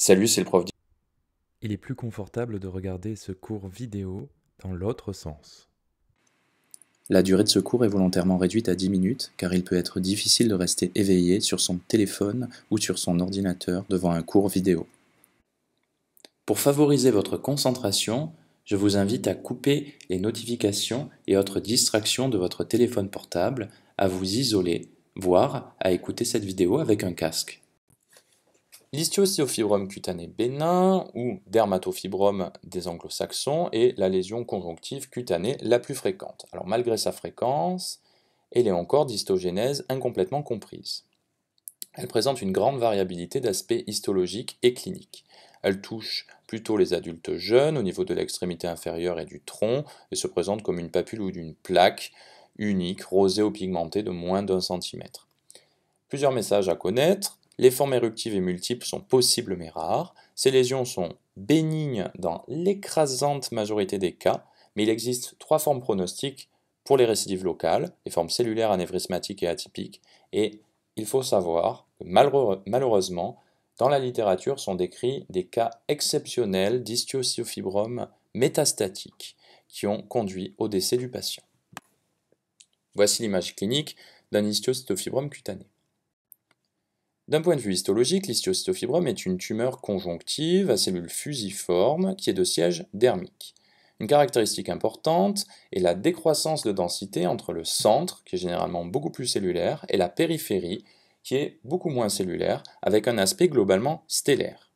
Salut, c'est le prof. Il est plus confortable de regarder ce cours vidéo dans l'autre sens. La durée de ce cours est volontairement réduite à 10 minutes car il peut être difficile de rester éveillé sur son téléphone ou sur son ordinateur devant un cours vidéo. Pour favoriser votre concentration, je vous invite à couper les notifications et autres distractions de votre téléphone portable, à vous isoler, voire à écouter cette vidéo avec un casque fibrome cutané bénin ou dermatofibrome des anglo-saxons est la lésion conjonctive cutanée la plus fréquente. Alors malgré sa fréquence, elle est encore d'histogénèse incomplètement comprise. Elle présente une grande variabilité d'aspects histologiques et cliniques. Elle touche plutôt les adultes jeunes au niveau de l'extrémité inférieure et du tronc et se présente comme une papule ou d'une plaque unique, rosée ou pigmentée de moins d'un centimètre. Plusieurs messages à connaître. Les formes éruptives et multiples sont possibles mais rares. Ces lésions sont bénignes dans l'écrasante majorité des cas, mais il existe trois formes pronostiques pour les récidives locales, les formes cellulaires anévrismatiques et atypiques, et il faut savoir que malheureusement, dans la littérature sont décrits des cas exceptionnels d'histiocytofibrome métastatique qui ont conduit au décès du patient. Voici l'image clinique d'un histiocytofibrome cutané. D'un point de vue histologique, l'histiocytofibrome est une tumeur conjonctive à cellules fusiformes qui est de siège dermique. Une caractéristique importante est la décroissance de densité entre le centre, qui est généralement beaucoup plus cellulaire, et la périphérie, qui est beaucoup moins cellulaire, avec un aspect globalement stellaire.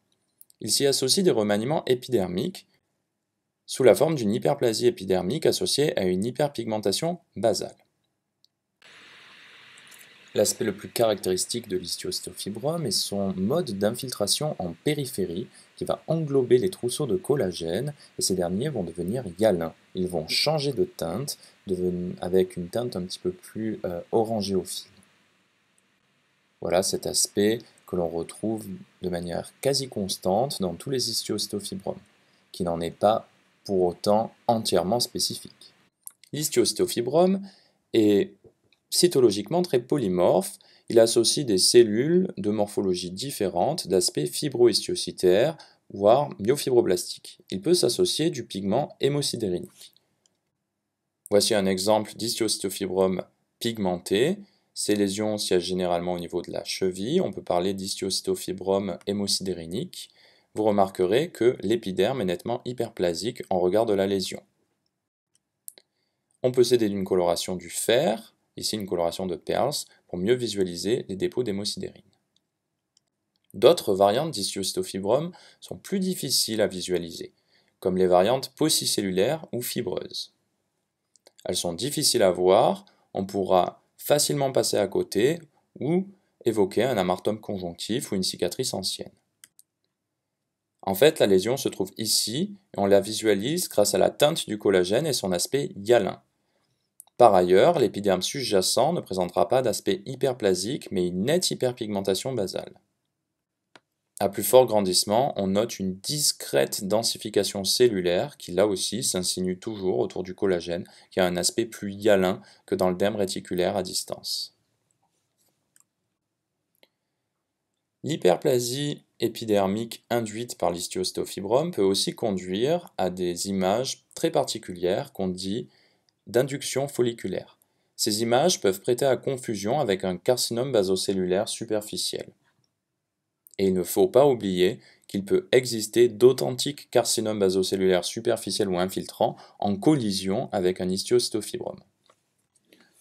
Il s'y associe des remaniements épidermiques, sous la forme d'une hyperplasie épidermique associée à une hyperpigmentation basale. L'aspect le plus caractéristique de l'histiocytofibrome est son mode d'infiltration en périphérie qui va englober les trousseaux de collagène et ces derniers vont devenir hyalins. Ils vont changer de teinte avec une teinte un petit peu plus euh, orangéophile. Voilà cet aspect que l'on retrouve de manière quasi constante dans tous les histiocytofibromes, qui n'en est pas pour autant entièrement spécifique. L'histiocytofibrome est cytologiquement très polymorphe, il associe des cellules de morphologie différente, d'aspect fibrohistiocytaire, voire myofibroblastique. Il peut s'associer du pigment hémosidérénique. Voici un exemple d'histiocytofibrome pigmenté. Ces lésions siègent généralement au niveau de la cheville. On peut parler d'histiocytofibrome hémosidérinique. Vous remarquerez que l'épiderme est nettement hyperplasique en regard de la lésion. On peut s'aider d'une coloration du fer, ici une coloration de Perls, pour mieux visualiser les dépôts d'hémosidérine. D'autres variantes d'histiocytofibromes sont plus difficiles à visualiser, comme les variantes paucicellulaires ou fibreuses. Elles sont difficiles à voir, on pourra facilement passer à côté ou évoquer un amartum conjonctif ou une cicatrice ancienne. En fait, la lésion se trouve ici et on la visualise grâce à la teinte du collagène et son aspect galin. Par ailleurs, l'épiderme sous-jacent ne présentera pas d'aspect hyperplasique mais une nette hyperpigmentation basale. À plus fort grandissement, on note une discrète densification cellulaire qui là aussi s'insinue toujours autour du collagène qui a un aspect plus hyalin que dans le derme réticulaire à distance. L'hyperplasie épidermique induite par l'histiostofibrome peut aussi conduire à des images très particulières qu'on dit d'induction folliculaire. Ces images peuvent prêter à confusion avec un carcinome basocellulaire superficiel. Et il ne faut pas oublier qu'il peut exister d'authentiques carcinomes basocellulaires superficiels ou infiltrants en collision avec un histiocytofibrome.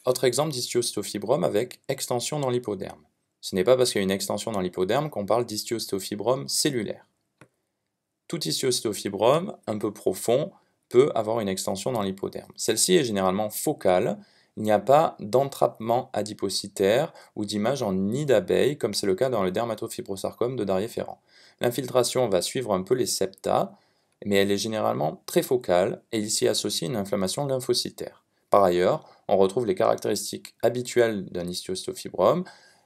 Autre exemple d'histiocytofibrome avec extension dans l'hypoderme. Ce n'est pas parce qu'il y a une extension dans l'hypoderme qu'on parle d'histiocytofibrome cellulaire. Tout histiocytofibrome, un peu profond, peut avoir une extension dans l'hypoderme. Celle-ci est généralement focale, il n'y a pas d'entrapement adipocytaire ou d'image en nid d'abeille, comme c'est le cas dans le dermatofibrosarcome de darier ferrand L'infiltration va suivre un peu les septa, mais elle est généralement très focale et il s'y associe une inflammation lymphocytaire. Par ailleurs, on retrouve les caractéristiques habituelles d'un histiostofibrome,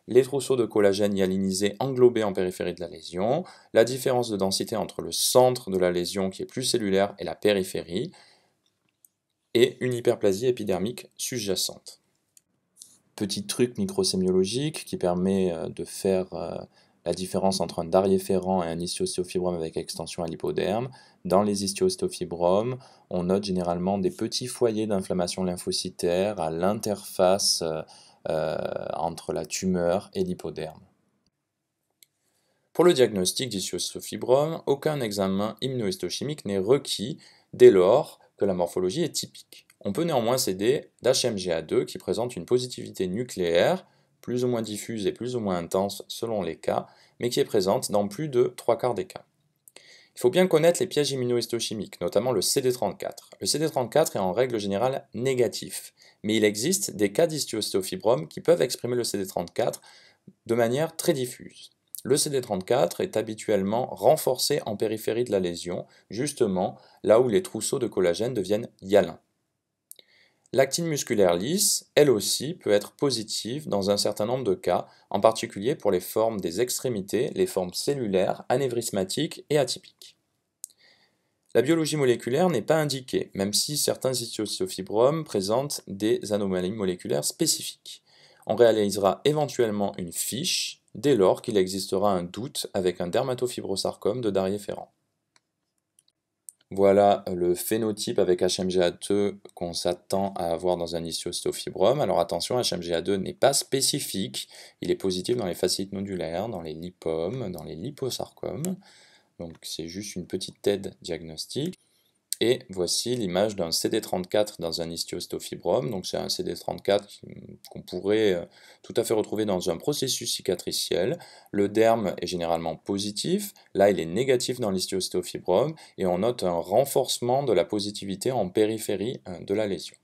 les trousseaux de collagène hyalinisé englobés en périphérie de la lésion, la différence de densité entre le centre de la lésion qui est plus cellulaire et la périphérie, et une hyperplasie épidermique sous-jacente. Petit truc microsémiologique qui permet euh, de faire euh, la différence entre un ferrant et un histiocytofibrome avec extension à l'hypoderme. Dans les histiocytofibromes, on note généralement des petits foyers d'inflammation lymphocytaire à l'interface euh, euh, entre la tumeur et l'hypoderme. Pour le diagnostic d'histiocytofibrome, aucun examen immunohistochimique n'est requis dès lors que la morphologie est typique. On peut néanmoins s'aider d'HMGA2 qui présente une positivité nucléaire, plus ou moins diffuse et plus ou moins intense selon les cas, mais qui est présente dans plus de trois quarts des cas. Il faut bien connaître les pièges immunohistochimiques, notamment le CD34. Le CD34 est en règle générale négatif, mais il existe des cas d'histiocytofibromes qui peuvent exprimer le CD34 de manière très diffuse. Le CD34 est habituellement renforcé en périphérie de la lésion, justement là où les trousseaux de collagène deviennent hyalins. L'actine musculaire lisse, elle aussi, peut être positive dans un certain nombre de cas, en particulier pour les formes des extrémités, les formes cellulaires, anévrismatiques et atypiques. La biologie moléculaire n'est pas indiquée, même si certains histiocytofibromes présentent des anomalies moléculaires spécifiques. On réalisera éventuellement une fiche dès lors qu'il existera un doute avec un dermatofibrosarcome de Darié-Ferrand. Voilà euh, le phénotype avec HMGA2 qu'on s'attend à avoir dans un histiocytofibrome. Alors attention, HMGA2 n'est pas spécifique. Il est positif dans les fascites nodulaires, dans les lipomes, dans les liposarcomes. Donc c'est juste une petite aide diagnostique. Et voici l'image d'un CD34 dans un histiocytophibrome. Donc c'est un CD34 qu'on pourrait euh, tout à fait retrouver dans un processus cicatriciel. Le derme est généralement positif, là il est négatif dans l'histiocytophibrome, et on note un renforcement de la positivité en périphérie euh, de la lésion.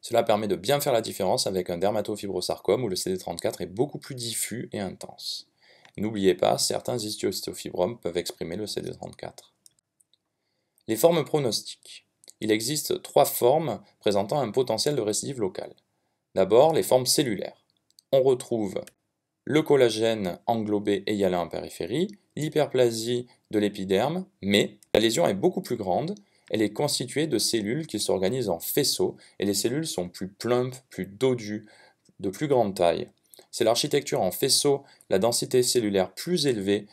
Cela permet de bien faire la différence avec un dermatofibrosarcome où le CD34 est beaucoup plus diffus et intense. N'oubliez pas, certains histiocytophibromes peuvent exprimer le CD34. Les formes pronostiques. Il existe trois formes présentant un potentiel de récidive locale. D'abord, les formes cellulaires. On retrouve le collagène englobé et y en périphérie, l'hyperplasie de l'épiderme, mais la lésion est beaucoup plus grande, elle est constituée de cellules qui s'organisent en faisceaux, et les cellules sont plus plumpes, plus dodues, de plus grande taille. C'est l'architecture en faisceaux, la densité cellulaire plus élevée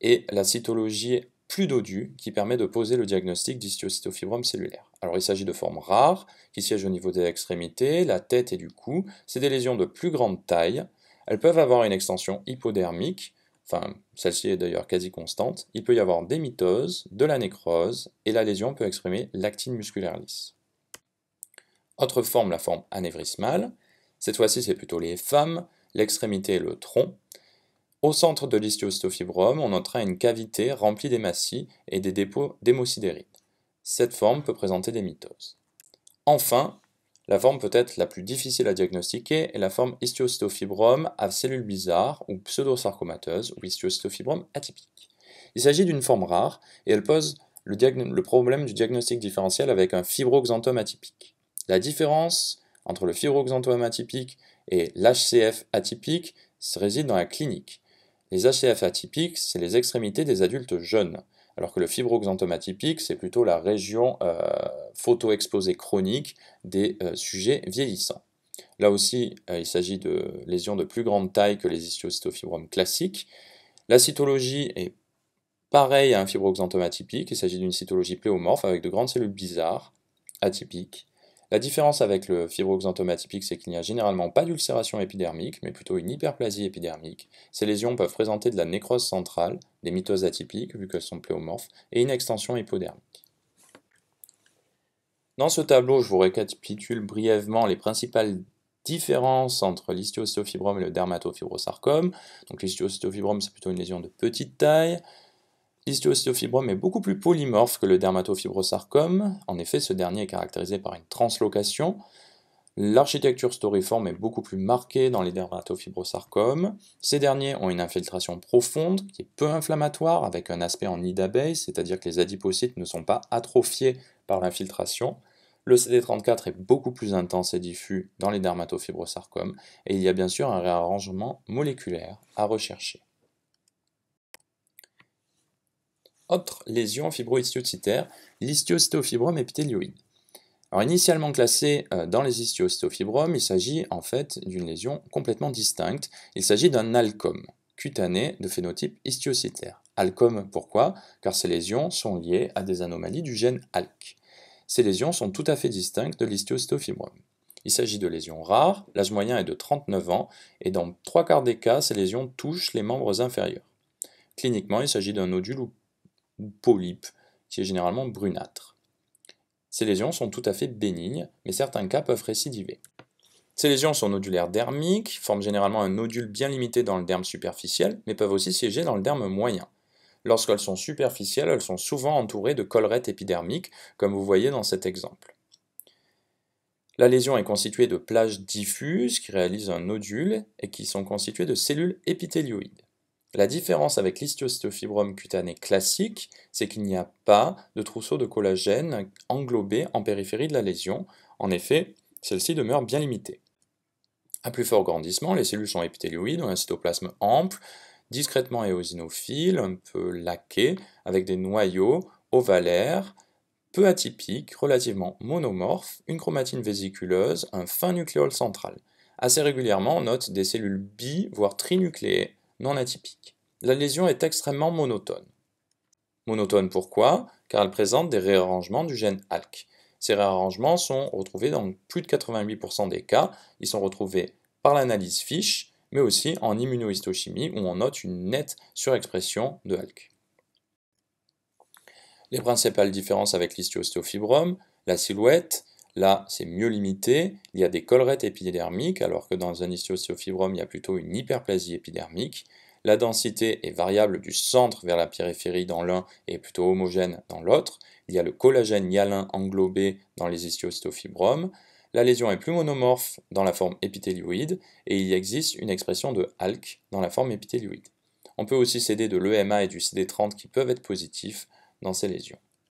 et la cytologie plus dodus, qui permet de poser le diagnostic d'histiocytofibrome cellulaire. Alors il s'agit de formes rares qui siègent au niveau des extrémités, la tête et du cou. C'est des lésions de plus grande taille. Elles peuvent avoir une extension hypodermique, enfin celle-ci est d'ailleurs quasi constante. Il peut y avoir des mitoses, de la nécrose et la lésion peut exprimer l'actine musculaire lisse. Autre forme, la forme anévrismale. Cette fois-ci, c'est plutôt les femmes, l'extrémité et le tronc. Au centre de l'histiostofibrome, on notera une cavité remplie d'hématies et des dépôts d'hémosidérite. Cette forme peut présenter des mitoses. Enfin, la forme peut-être la plus difficile à diagnostiquer est la forme histiocytofibrome à cellules bizarres ou pseudosarcomateuses ou histiocytofibrome atypique. Il s'agit d'une forme rare et elle pose le, problème du diagnostic différentiel avec un fibroxanthome atypique. La différence entre le fibroxanthome atypique et l'HCF atypique réside dans la clinique. Les ACF atypiques, c'est les extrémités des adultes jeunes, alors que le fibroxanthome atypique, c'est plutôt la région euh, photoexposée chronique des euh, sujets vieillissants. Là aussi, euh, il s'agit de lésions de plus grande taille que les histiocytofibromes classiques. La cytologie est pareille à un fibroxanthome atypique, il s'agit d'une cytologie pléomorphe avec de grandes cellules bizarres, atypiques, la différence avec le fibroxanthome atypique, c'est qu'il n'y a généralement pas d'ulcération épidermique, mais plutôt une hyperplasie épidermique. Ces lésions peuvent présenter de la nécrose centrale, des mitoses atypiques, vu qu'elles sont pléomorphes, et une extension hypodermique. Dans ce tableau, je vous récapitule brièvement les principales différences entre l'histiocytofibrome et le dermatofibrosarcome. Donc l'histiocytofibrome, c'est plutôt une lésion de petite taille. L'histiocytofibrome est beaucoup plus polymorphe que le dermatofibrosarcome. En effet, ce dernier est caractérisé par une translocation. L'architecture storiforme est beaucoup plus marquée dans les dermatofibrosarcomes. Ces derniers ont une infiltration profonde qui est peu inflammatoire avec un aspect en nid d'abeille, c'est-à-dire que les adipocytes ne sont pas atrophiés par l'infiltration. Le CD34 est beaucoup plus intense et diffus dans les dermatofibrosarcomes et il y a bien sûr un réarrangement moléculaire à rechercher. Autre lésion fibro-histiocytaires, l'histiocytofibrome épithélioïde. Alors initialement classé euh, dans les histiocytofibromes, il s'agit en fait d'une lésion complètement distincte. Il s'agit d'un alcome cutané de phénotype histiocytaire. Alcome pourquoi Car ces lésions sont liées à des anomalies du gène ALK. Ces lésions sont tout à fait distinctes de l'histiocytofibrome. Il s'agit de lésions rares, l'âge moyen est de 39 ans, et dans trois quarts des cas, ces lésions touchent les membres inférieurs. Cliniquement, il s'agit d'un nodule ou ou polype, qui est généralement brunâtre. Ces lésions sont tout à fait bénignes, mais certains cas peuvent récidiver. Ces lésions sont nodulaires dermiques, forment généralement un nodule bien limité dans le derme superficiel, mais peuvent aussi siéger dans le derme moyen. Lorsqu'elles sont superficielles, elles sont souvent entourées de collerettes épidermiques, comme vous voyez dans cet exemple. La lésion est constituée de plages diffuses qui réalisent un nodule et qui sont constituées de cellules épithélioïdes. La différence avec l'histiocytofibrome cutané classique, c'est qu'il n'y a pas de trousseau de collagène englobé en périphérie de la lésion. En effet, celle-ci demeure bien limitée. À plus fort grandissement, les cellules sont épithéloïdes, ont un cytoplasme ample, discrètement éosinophile, un peu laqué, avec des noyaux ovalaires, peu atypiques, relativement monomorphes, une chromatine vésiculeuse, un fin nucléole central. Assez régulièrement, on note des cellules bi, voire trinucléées, non atypique. La lésion est extrêmement monotone. Monotone pourquoi Car elle présente des réarrangements du gène ALK. Ces réarrangements sont retrouvés dans plus de 88% des cas. Ils sont retrouvés par l'analyse FISH, mais aussi en immunohistochimie où on note une nette surexpression de ALK. Les principales différences avec l'histiosteofibrome, la silhouette, Là, c'est mieux limité, il y a des collerettes épidermiques, alors que dans un histiocyophybrome, il y a plutôt une hyperplasie épidermique. La densité est variable du centre vers la périphérie dans l'un et plutôt homogène dans l'autre. Il y a le collagène hyalin englobé dans les histiocytofibromes. La lésion est plus monomorphe dans la forme épithélioïde et il existe une expression de Halk dans la forme épithélioïde. On peut aussi céder de l'EMA et du CD30 qui peuvent être positifs dans ces lésions.